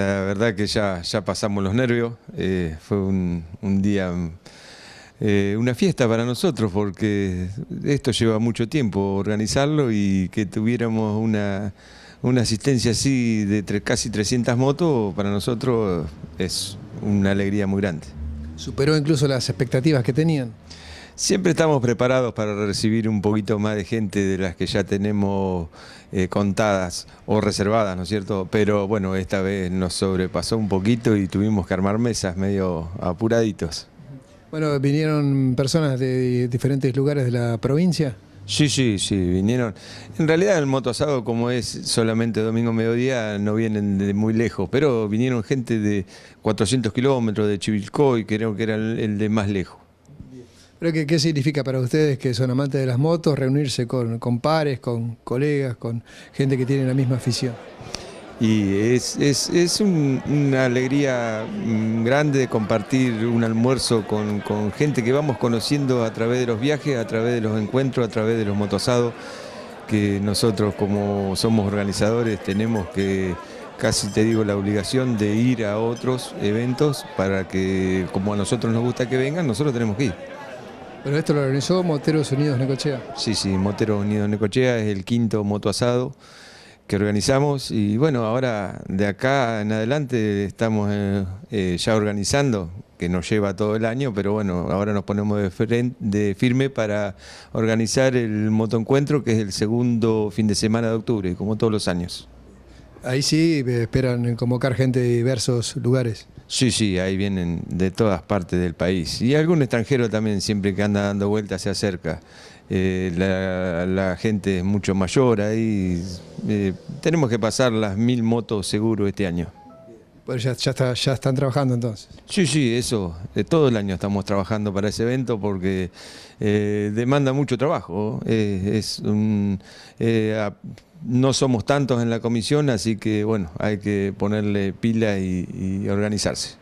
La verdad que ya, ya pasamos los nervios, eh, fue un, día, eh, una fiesta para nosotros porque esto lleva mucho tiempo organizarlo y que tuviéramos una, asistencia así de casi 300 motos para nosotros es una alegría muy grande. ¿Superó incluso las expectativas que tenían? Siempre estamos preparados para recibir un poquito más de gente de las que ya tenemos eh, contadas o reservadas, ¿no es cierto? Pero bueno, esta vez nos sobrepasó un poquito y tuvimos que armar mesas medio apuraditos. Bueno, vinieron personas de diferentes lugares de la provincia. Sí, sí, sí, vinieron. En realidad el moto como es solamente domingo mediodía, no vienen de muy lejos, pero vinieron gente de 400 kilómetros, de Chivilcoy, creo que era el de más lejos qué, significa para ustedes que son amantes de las motos reunirse con, pares, con colegas, con gente que tiene la misma afición? Y es, una alegría mm, grande compartir un almuerzo con, con, gente que vamos conociendo a través de los viajes, a través de los encuentros, a través de los motosados, que nosotros como somos organizadores tenemos que casi te digo la obligación de ir a otros eventos para que como a nosotros nos gusta que vengan, nosotros tenemos que ir. Pero esto lo organizó Moteros Unidos Necochea. Sí, sí, Moteros Unidos Necochea es el quinto moto asado que organizamos y bueno, ahora de acá en adelante estamos eh, eh, ya organizando, que nos lleva todo el año, pero bueno, ahora nos ponemos de, de firme para organizar el motoencuentro que es el segundo fin de semana de octubre, como todos los años. Ahí sí eh, esperan convocar gente de diversos lugares. Sí, sí, ahí vienen de todas partes del país. Y algún extranjero también, siempre que anda dando vueltas, se acerca. Eh, la, gente es mucho mayor ahí. Eh, tenemos que pasar las mil motos seguro este año ya, están trabajando entonces. Sí, sí, eso. todo el año estamos trabajando para ese evento porque eh, demanda mucho trabajo. Eh, es eh, no somos tantos en la comisión, así que bueno, hay que ponerle pila y organizarse.